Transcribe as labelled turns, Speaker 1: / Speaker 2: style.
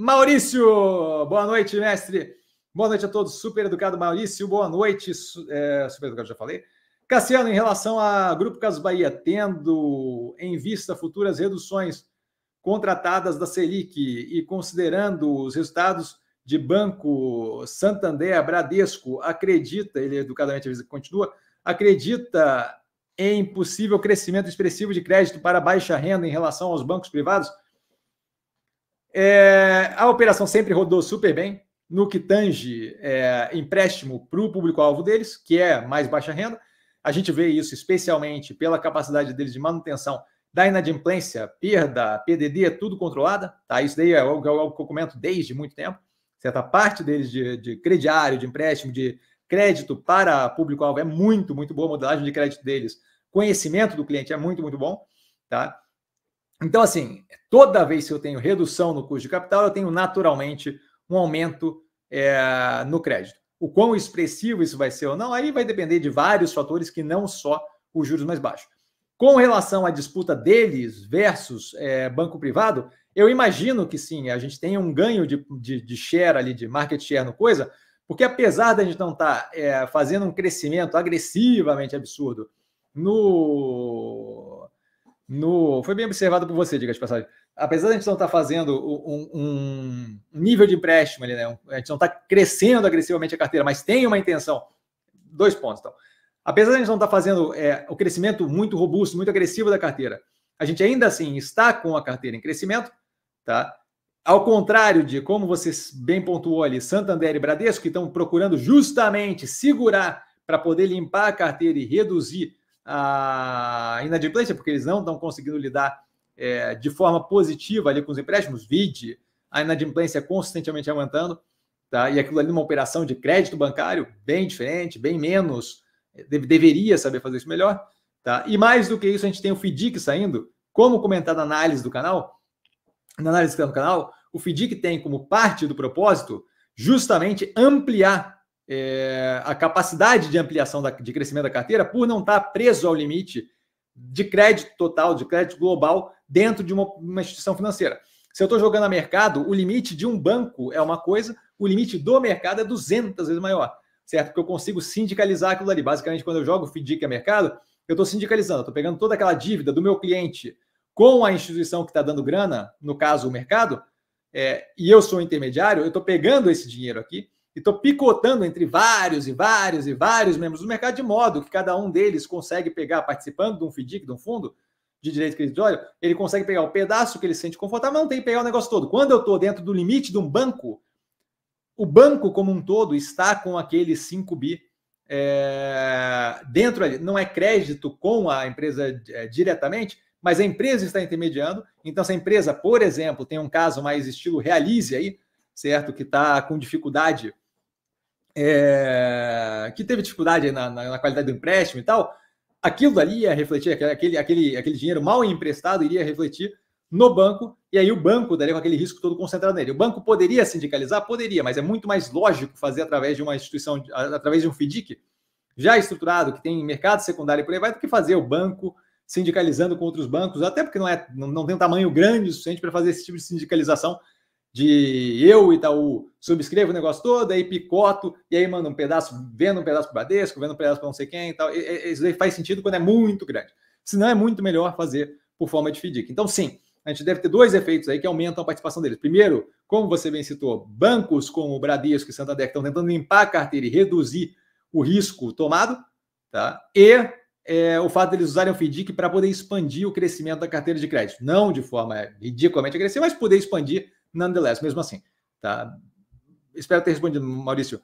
Speaker 1: Maurício, boa noite, mestre. Boa noite a todos. Super educado, Maurício. Boa noite. É, super educado, já falei. Cassiano, em relação a Grupo Casas Bahia, tendo em vista futuras reduções contratadas da Selic e considerando os resultados de Banco Santander, Bradesco, acredita, ele educadamente avisa que continua, acredita em possível crescimento expressivo de crédito para baixa renda em relação aos bancos privados? É, a operação sempre rodou super bem no que tange é, empréstimo para o público-alvo deles, que é mais baixa renda. A gente vê isso especialmente pela capacidade deles de manutenção da inadimplência, perda, PDD, tudo controlada. Tá? Isso daí é algo, é algo que eu comento desde muito tempo. Certa parte deles de, de crediário, de empréstimo, de crédito para público-alvo é muito, muito boa. A modelagem de crédito deles, conhecimento do cliente é muito, muito bom. Tá? Então, assim, toda vez que eu tenho redução no custo de capital, eu tenho naturalmente um aumento é, no crédito. O quão expressivo isso vai ser ou não, aí vai depender de vários fatores que não só os juros mais baixos. Com relação à disputa deles versus é, banco privado, eu imagino que sim, a gente tem um ganho de, de, de, share ali, de market share no coisa, porque apesar da gente não estar tá, é, fazendo um crescimento agressivamente absurdo no, no. Foi bem observado por você, diga de passagem. Apesar a gente não estar tá fazendo um, um, nível de empréstimo ali, né? A gente não está crescendo agressivamente a carteira, mas tem uma intenção. Dois pontos, então. Apesar de a gente não estar tá fazendo é, o crescimento muito robusto, muito agressivo da carteira, a gente ainda assim está com a carteira em crescimento, tá? Ao contrário de como você bem pontuou ali, Santander e Bradesco, que estão procurando justamente segurar para poder limpar a carteira e reduzir a inadimplência, porque eles não estão conseguindo lidar é, de forma positiva ali com os empréstimos, vide a inadimplência consistentemente aumentando, tá? e aquilo ali uma operação de crédito bancário bem diferente, bem menos, é, deveria saber fazer isso melhor. Tá? E mais do que isso, a gente tem o FDIC saindo, como comentar na análise do canal, na análise que está no canal, o FDIC tem como parte do propósito justamente ampliar é, a capacidade de ampliação da, de crescimento da carteira por não estar tá preso ao limite de crédito total, de crédito global dentro de uma, uma instituição financeira. Se eu estou jogando a mercado, o limite de um banco é uma coisa, o limite do mercado é 200 vezes maior, certo? Porque eu consigo sindicalizar aquilo ali. Basicamente, quando eu jogo o FDIC a mercado, eu estou sindicalizando, estou pegando toda aquela dívida do meu cliente com a instituição que está dando grana, no caso o mercado, é, e eu sou intermediário, eu estou pegando esse dinheiro aqui e estou picotando entre vários e vários e vários membros do mercado, de modo que cada um deles consegue pegar, participando de um FDIC, de um fundo de direito creditório, ele consegue pegar o pedaço que ele sente confortável, mas não tem que pegar o negócio todo. Quando eu estou dentro do limite de um banco, o banco como um todo está com aquele 5 bi é, dentro ali. Não é crédito com a empresa é, diretamente, mas a empresa está intermediando. Então, se a empresa, por exemplo, tem um caso mais estilo realize aí, certo? Que está com dificuldade é, que teve dificuldade na, na, na, qualidade do empréstimo e tal, aquilo ali ia refletir, aquele, aquele, aquele dinheiro mal emprestado iria refletir no banco, e aí o banco daria com aquele risco todo concentrado nele. O banco poderia sindicalizar? Poderia, mas é muito mais lógico fazer através de uma instituição, através de um FDIC já estruturado, que tem mercado secundário e por aí vai, do que fazer o banco sindicalizando com outros bancos, até porque não, é, não, não tem um tamanho grande o suficiente para fazer esse tipo de sindicalização de eu, Itaú, subscrevo o negócio todo, aí picoto, e aí manda um pedaço, vendo um pedaço para o Bradesco, vendo um pedaço para não sei quem e tal. Isso aí faz sentido quando é muito grande. Se não, é muito melhor fazer por forma de FDIC. Então, sim, a gente deve ter dois efeitos aí que aumentam a participação deles. Primeiro, como você bem citou, bancos como o Bradesco e Santander que estão tentando limpar a carteira e reduzir o risco tomado, tá? E é, o fato deles de usarem o FDIC para poder expandir o crescimento da carteira de crédito. Não de forma ridiculamente agressiva, mas poder expandir nonetheless, mesmo assim, tá? Espero ter respondido, Maurício.